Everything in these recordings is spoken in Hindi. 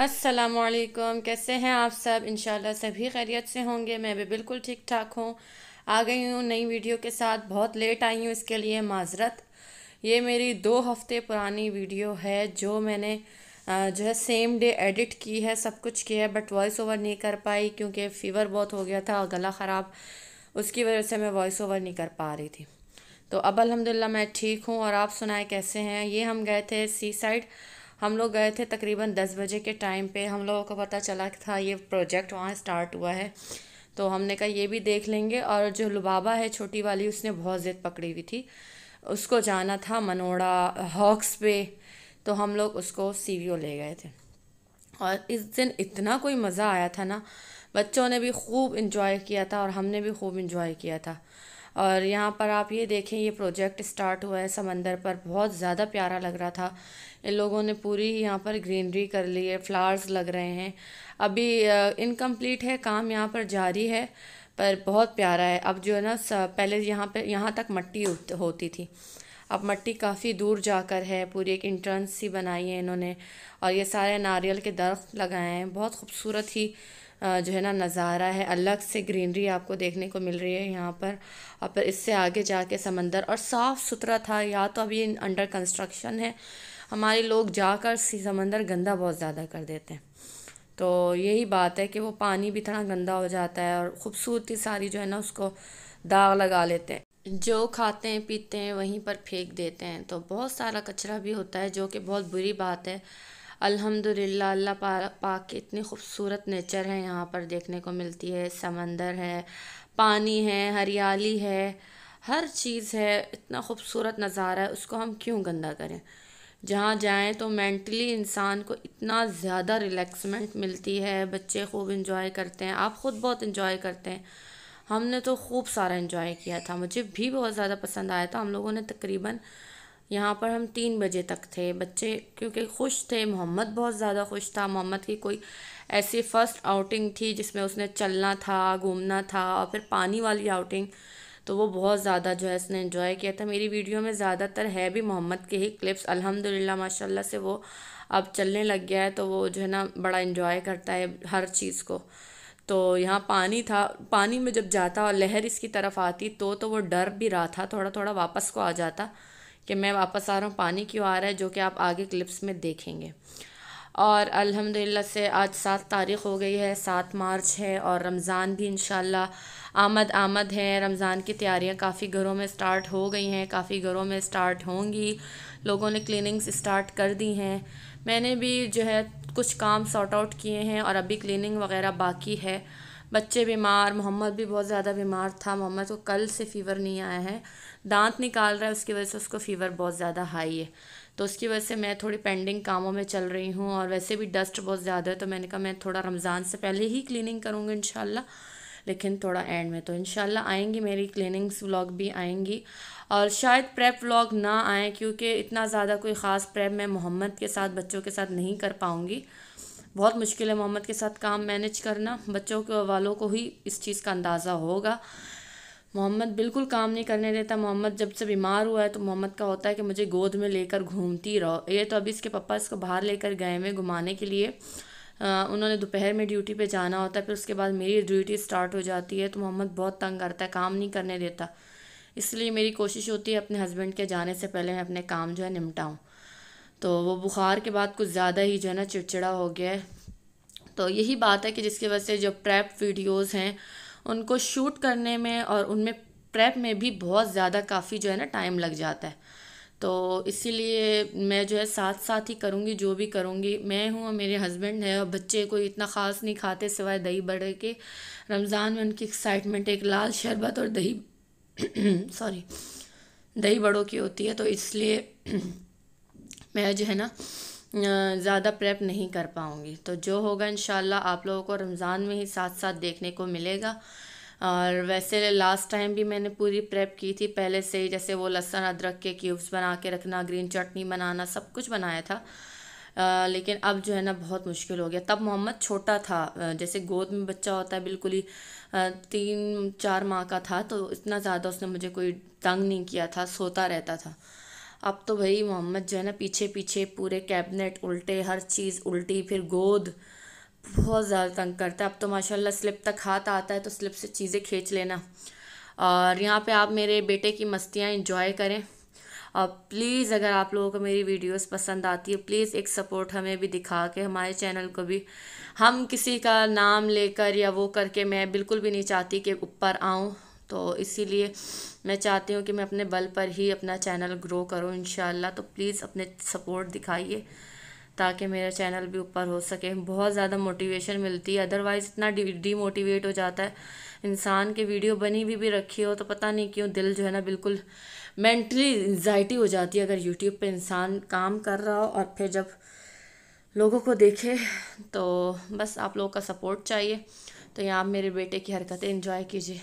असलकम कैसे हैं आप सब इनशाला सभी खैरियत से होंगे मैं भी बिल्कुल ठीक ठाक हूँ आ गई हूँ नई वीडियो के साथ बहुत लेट आई हूँ इसके लिए माजरत ये मेरी दो हफ़्ते पुरानी वीडियो है जो मैंने जो है सेम डे एडिट की है सब कुछ किया है बट वॉइस ओवर नहीं कर पाई क्योंकि फ़ीवर बहुत हो गया था और गला ख़राब उसकी वजह से मैं वॉइस ओवर नहीं कर पा रही थी तो अब अलहमदिल्ला मैं ठीक हूँ और आप सुनाए कैसे हैं ये हम गए थे सी साइड हम लोग गए थे तकरीबन दस बजे के टाइम पे हम लोगों को पता चला था ये प्रोजेक्ट वहाँ स्टार्ट हुआ है तो हमने कहा ये भी देख लेंगे और जो लुबाबा है छोटी वाली उसने बहुत ज़िद पकड़ी हुई थी उसको जाना था मनोड़ा हॉक्स पे तो हम लोग उसको सी ले गए थे और इस दिन इतना कोई मज़ा आया था ना बच्चों ने भी खूब इन्जॉय किया था और हमने भी खूब इन्जॉय किया था और यहाँ पर आप ये देखें ये प्रोजेक्ट स्टार्ट हुआ है समंदर पर बहुत ज़्यादा प्यारा लग रहा था इन लोगों ने पूरी यहाँ पर ग्रीनरी कर ली है फ्लावर्स लग रहे हैं अभी इनकम्प्लीट है काम यहाँ पर जारी है पर बहुत प्यारा है अब जो है ना पहले यहाँ पर यहाँ तक मट्टी होती थी अब मट्टी काफ़ी दूर जाकर है पूरी एक इंट्रेंस सी बनाई है इन्होंने और ये सारे नारियल के दरख्त लगाए हैं बहुत खूबसूरत ही जो है ना नज़ारा है अलग से ग्रीनरी आपको देखने को मिल रही है यहाँ पर और फिर इससे आगे जाके समंदर और साफ़ सुथरा था या तो अभी अंडर कंस्ट्रक्शन है हमारे लोग जाकर समंदर गंदा बहुत ज़्यादा कर देते हैं तो यही बात है कि वो पानी भी थोड़ा गंदा हो जाता है और ख़ूबसूरती सारी जो है ना उसको दाग लगा लेते हैं जो खाते हैं पीते हैं वहीं पर फेंक देते हैं तो बहुत सारा कचरा भी होता है जो कि बहुत बुरी बात है अल्हम्दुलिल्लाह अल्लाह पाक की इतनी खूबसूरत नेचर है यहाँ पर देखने को मिलती है समंदर है पानी है हरियाली है हर चीज़ है इतना खूबसूरत नज़ारा है उसको हम क्यों गंदा करें जहाँ जाएँ तो मेंटली इंसान को इतना ज़्यादा रिलैक्समेंट मिलती है बच्चे खूब इंजॉय करते हैं आप ख़ुद बहुत इन्जॉय करते हैं हमने तो खूब सारा इन्जॉय किया था मुझे भी बहुत ज़्यादा पसंद आया था हम लोगों ने तकरीबन यहाँ पर हम तीन बजे तक थे बच्चे क्योंकि खुश थे मोहम्मद बहुत ज़्यादा खुश था मोहम्मद की कोई ऐसी फ़र्स्ट आउटिंग थी जिसमें उसने चलना था घूमना था और फिर पानी वाली आउटिंग तो वो बहुत ज़्यादा जो है उसने इन्जॉय किया था मेरी वीडियो में ज़्यादातर है भी मोहम्मद के ही क्लिप्स अल्हम्दुलिल्लाह माशाल्लाह से वो अब चलने लग गया है तो वो जो है ना बड़ा इन्जॉय करता है हर चीज़ को तो यहाँ पानी था पानी में जब जाता और लहर इसकी तरफ आती तो तो वो डर भी रहा था थोड़ा थोड़ा वापस को आ जाता कि मैं वापस आ रहा हूँ पानी क्यों आ रहा है जो कि आप आगे क्लिप्स में देखेंगे और अल्हम्दुलिल्लाह से आज सात तारीख़ हो गई है सात मार्च है और रमज़ान भी इन आमद आमद है रमज़ान की तैयारियां काफ़ी घरों में स्टार्ट हो गई हैं काफ़ी घरों में स्टार्ट होंगी लोगों ने क्लीनिंग्स स्टार्ट कर दी हैं मैंने भी जो है कुछ काम सॉर्ट आउट किए हैं और अभी क्लीनिंग वगैरह बाकी है बच्चे बीमार मोहम्मद भी बहुत ज़्यादा बीमार था मोहम्मद को कल से फ़ीवर नहीं आया है दांत निकाल रहा है उसकी वजह से उसको फ़ीवर बहुत ज़्यादा हाई है तो उसकी वजह से मैं थोड़ी पेंडिंग कामों में चल रही हूँ और वैसे भी डस्ट बहुत ज़्यादा है तो मैंने कहा मैं थोड़ा रमज़ान से पहले ही क्लिनिंग करूँगी इन लेकिन थोड़ा एंड में तो इन आएंगी मेरी क्लिनिंग्स व्लॉग भी आएंगी और शायद प्रेप व्लॉग ना आए क्योंकि इतना ज़्यादा कोई ख़ास प्रेप मैं मोहम्मद के साथ बच्चों के साथ नहीं कर पाऊँगी बहुत मुश्किल है मोहम्मद के साथ काम मैनेज करना बच्चों के वालों को ही इस चीज़ का अंदाज़ा होगा मोहम्मद बिल्कुल काम नहीं करने देता मोहम्मद जब से बीमार हुआ है तो मोहम्मद का होता है कि मुझे गोद में लेकर घूमती रहो ये तो अभी इसके पापा इसको बाहर लेकर गए हुए घुमाने के लिए आ, उन्होंने दोपहर में ड्यूटी पे जाना होता है फिर उसके बाद मेरी ड्यूटी स्टार्ट हो जाती है तो मोहम्मद बहुत तंग करता है काम नहीं करने देता इसलिए मेरी कोशिश होती है अपने हस्बैंड के जाने से पहले मैं अपने काम जो है निपटाऊँ तो वो बुखार के बाद कुछ ज़्यादा ही जो है ना चिड़चिड़ा हो गया है तो यही बात है कि जिसकी वजह से जो ट्रैप वीडियोज़ हैं उनको शूट करने में और उनमें प्रेप में भी बहुत ज़्यादा काफ़ी जो है ना टाइम लग जाता है तो इसीलिए मैं जो है साथ साथ ही करूँगी जो भी करूँगी मैं हूँ और मेरे हस्बैंड है और बच्चे कोई इतना ख़ास नहीं खाते सिवाय दही बड़े के रमज़ान में उनकी एक्साइटमेंट एक लाल शरबत और दही सॉरी दही बड़ों की होती है तो इसलिए मैं जो है ना ज़्यादा प्रेप नहीं कर पाऊँगी तो जो होगा इन आप लोगों को रमज़ान में ही साथ साथ देखने को मिलेगा और वैसे लास्ट टाइम भी मैंने पूरी प्रेप की थी पहले से ही जैसे वो लहसुन अदरक के क्यूब्स बना के रखना ग्रीन चटनी बनाना सब कुछ बनाया था आ, लेकिन अब जो है ना बहुत मुश्किल हो गया तब मोहम्मद छोटा था जैसे गोद में बच्चा होता है बिल्कुल ही तीन चार माह का था तो इतना ज़्यादा उसने मुझे कोई तंग नहीं किया था सोता रहता था अब तो भाई मोहम्मद जो है ना पीछे पीछे पूरे कैबिनेट उल्टे हर चीज़ उल्टी फिर गोद बहुत ज़्यादा तंग करता है अब तो माशाल्लाह स्लिप तक हाथ आता है तो स्लिप से चीज़ें खींच लेना और यहाँ पे आप मेरे बेटे की मस्तियाँ इंजॉय करें और प्लीज़ अगर आप लोगों को मेरी वीडियोस पसंद आती है प्लीज़ एक सपोर्ट हमें भी दिखा के हमारे चैनल को भी हम किसी का नाम लेकर या वो करके मैं बिल्कुल भी नहीं चाहती कि ऊपर आऊँ तो इसीलिए मैं चाहती हूँ कि मैं अपने बल पर ही अपना चैनल ग्रो करूँ इन तो प्लीज़ अपने सपोर्ट दिखाइए ताकि मेरा चैनल भी ऊपर हो सके बहुत ज़्यादा मोटिवेशन मिलती है अदरवाइज़ इतना डीमोटिवेट हो जाता है इंसान की वीडियो बनी भी भी रखी हो तो पता नहीं क्यों दिल जो है ना बिल्कुल मेंटली एन्जाइटी हो जाती है अगर यूट्यूब पे इंसान काम कर रहा हो और फिर जब लोगों को देखे तो बस आप लोगों का सपोर्ट चाहिए तो यहाँ मेरे बेटे की हरकतें इंजॉय कीजिए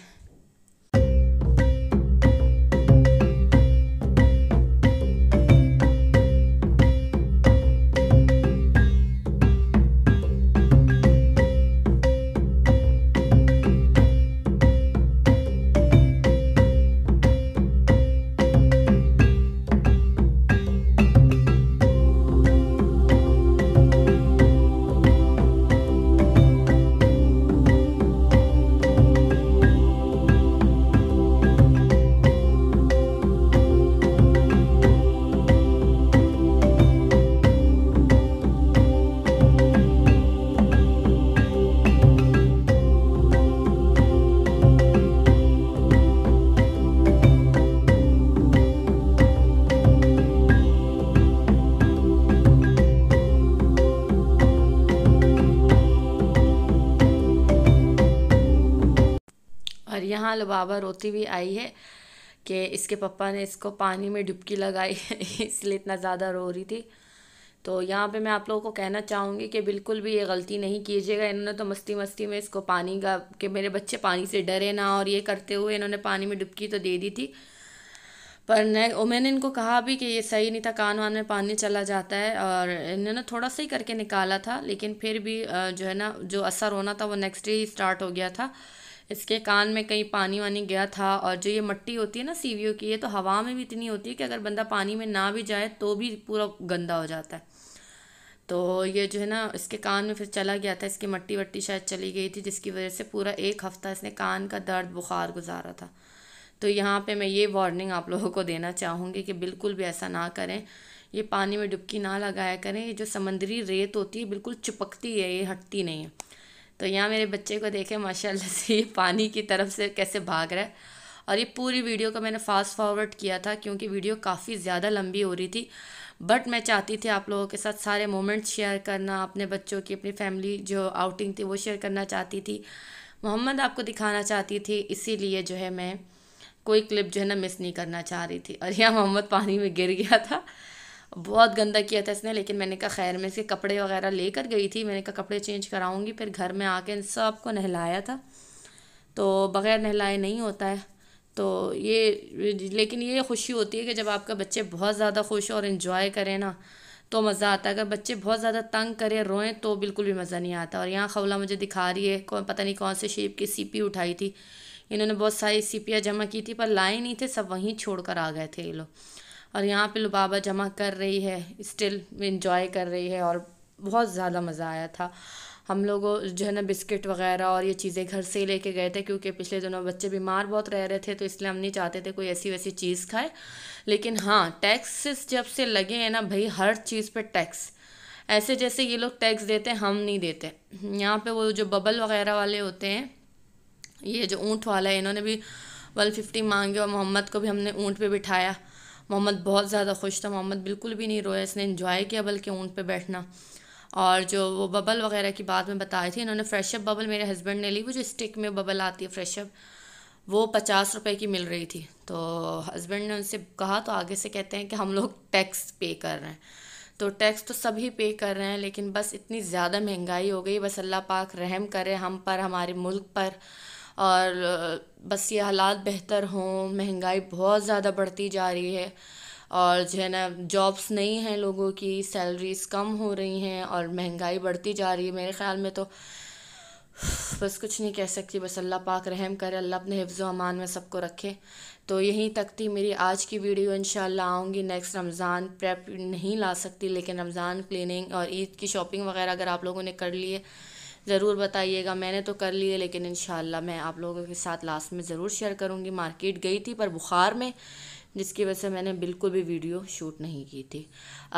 यहाँ लबाबा रोती हुई आई है कि इसके पापा ने इसको पानी में डुबकी लगाई इसलिए इतना ज़्यादा रो रही थी तो यहाँ पे मैं आप लोगों को कहना चाहूँगी कि बिल्कुल भी ये गलती नहीं कीजिएगा इन्होंने तो मस्ती मस्ती में इसको पानी का कि मेरे बच्चे पानी से डरे ना और ये करते हुए इन्होंने पानी में डुबकी तो दे दी थी पर नहीं और मैंने इनको कहा भी कि ये सही नहीं था कान वान में पानी चला जाता है और इन्होंने थोड़ा सा ही करके निकाला था लेकिन फिर भी जो है ना जो असर होना था वो नेक्स्ट डे ही स्टार्ट हो गया था इसके कान में कहीं पानी वानी गया था और जो ये मट्टी होती है ना सीवियों की ये तो हवा में भी इतनी होती है कि अगर बंदा पानी में ना भी जाए तो भी पूरा गंदा हो जाता है तो ये जो है ना इसके कान में फिर चला गया था इसकी मट्टी वट्टी शायद चली गई थी जिसकी वजह से पूरा एक हफ़्ता इसने कान का दर्द बुखार गुजारा था तो यहाँ पे मैं ये वार्निंग आप लोगों को देना चाहूँगी कि बिल्कुल भी ऐसा ना करें ये पानी में डुबकी ना लगाया करें ये जो समंदरी रेत होती है बिल्कुल चिपकती है ये हटती नहीं है तो यहाँ मेरे बच्चे को देखे माशाल्लाह से ये पानी की तरफ से कैसे भाग रहा है और ये पूरी वीडियो को मैंने फ़ास्ट फॉरवर्ड किया था क्योंकि वीडियो काफ़ी ज़्यादा लंबी हो रही थी बट मैं चाहती थी आप लोगों के साथ सारे मोमेंट्स शेयर करना अपने बच्चों की अपनी फैमिली जो आउटिंग थी वो शेयर करना चाहती थी मोहम्मद आपको दिखाना चाहती थी इसीलिए जो है मैं कोई क्लिप जो है ना मिस नहीं करना चाह रही थी और यहाँ मोहम्मद पानी में गिर गया था बहुत गंदा किया था इसने लेकिन मैंने कहा खैर मैं इसके कपड़े वगैरह लेकर गई थी मैंने कहा कपड़े चेंज कराऊंगी फिर घर में आके इन सबको नहलाया था तो बग़ैर नहलाए नहीं होता है तो ये लेकिन ये खुशी होती है कि जब आपका बच्चे बहुत ज़्यादा खुश और इन्जॉय करें ना तो मज़ा आता है अगर बच्चे बहुत ज़्यादा तंग करें रोएं तो बिल्कुल भी मज़ा नहीं आता और यहाँ खवला मुझे दिखा रही है कौन पता नहीं कौन से शेप की सीपी उठाई थी इन्होंने बहुत सारी सीपियाँ जमा की थी पर लाए नहीं थे सब वहीं छोड़ कर आ गए थे ये लोग और यहाँ पे लुबाबा जमा कर रही है स्टिल इन्जॉय कर रही है और बहुत ज़्यादा मज़ा आया था हम लोगों जो है ना बिस्किट वगैरह और ये चीज़ें घर से ही लेके गए थे क्योंकि पिछले दिनों बच्चे बीमार बहुत रह रहे थे तो इसलिए हम नहीं चाहते थे कोई ऐसी वैसी चीज़ खाए लेकिन हाँ टैक्सेस जब से लगे हैं ना भाई हर चीज़ पे टैक्स ऐसे जैसे ये लोग टैक्स देते हैं हम नहीं देते यहाँ पे वो जो बबल वगैरह वाले होते हैं ये जो ऊँट वाला है इन्होंने भी वन फिफ्टी मांगे और मोहम्मद को भी हमने ऊँट पे बिठाया मोहम्मद बहुत ज़्यादा खुश था मोहम्मद बिल्कुल भी नहीं रोया इसने इन्जॉय किया बल्कि ऊँट पर बैठना और जो वो बबल वगैरह की बात में बताई थी इन्होंने फ्रेशअप बबल मेरे हस्बैंड ने ली वो जो स्टिक में बबल आती है फ्रेशअप वो पचास रुपए की मिल रही थी तो हस्बैंड ने उनसे कहा तो आगे से कहते हैं कि हम लोग टैक्स पे कर रहे हैं तो टैक्स तो सभी पे कर रहे हैं लेकिन बस इतनी ज़्यादा महंगाई हो गई बस अल्लाह पाक रहम करे हम पर हमारे मुल्क पर और बस ये हालात बेहतर हों महंगाई बहुत ज़्यादा बढ़ती जा रही है और जो है ना जॉब्स नहीं हैं लोगों की सैलरीज़ कम हो रही हैं और महंगाई बढ़ती जा रही है मेरे ख़्याल में तो बस कुछ नहीं कह सकती बस अल्लाह पाक रहम करे अल्लाह अपने हिफ्ज़ अमान में सबको रखे तो यहीं तक थी मेरी आज की वीडियो इन आऊँगी नेक्स्ट रमज़ान प्रेप नहीं ला सकती लेकिन रमज़ान क्लिनिंग और ईद की शॉपिंग वगैरह अगर आप लोगों ने कर ली है ज़रूर बताइएगा मैंने तो कर लिए लेकिन इन मैं आप लोगों के साथ लास्ट में ज़रूर शेयर करूँगी मार्केट गई थी पर बुखार में जिसकी वजह से मैंने बिल्कुल भी वीडियो शूट नहीं की थी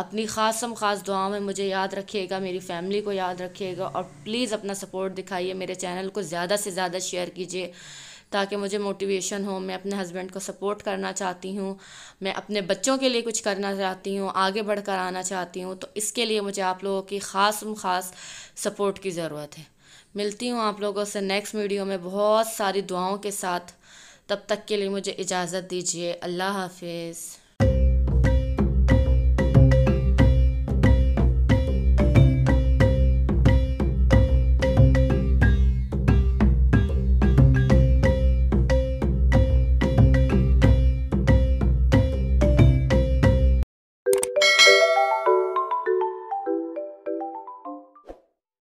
अपनी खासम खास दुआ में मुझे याद रखिएगा मेरी फैमिली को याद रखिएगा और प्लीज़ अपना सपोर्ट दिखाइए मेरे चैनल को ज़्यादा से ज़्यादा शेयर कीजिए ताकि मुझे मोटिवेशन हो मैं अपने हस्बैंड को सपोर्ट करना चाहती हूँ मैं अपने बच्चों के लिए कुछ करना चाहती हूँ आगे बढ़ कर आना चाहती हूँ तो इसके लिए मुझे आप लोगों की ख़ास खास सपोर्ट की ज़रूरत है मिलती हूँ आप लोगों से नेक्स्ट वीडियो में बहुत सारी दुआओं के साथ तब तक के लिए मुझे इजाज़त दीजिए अल्लाह हाफिज़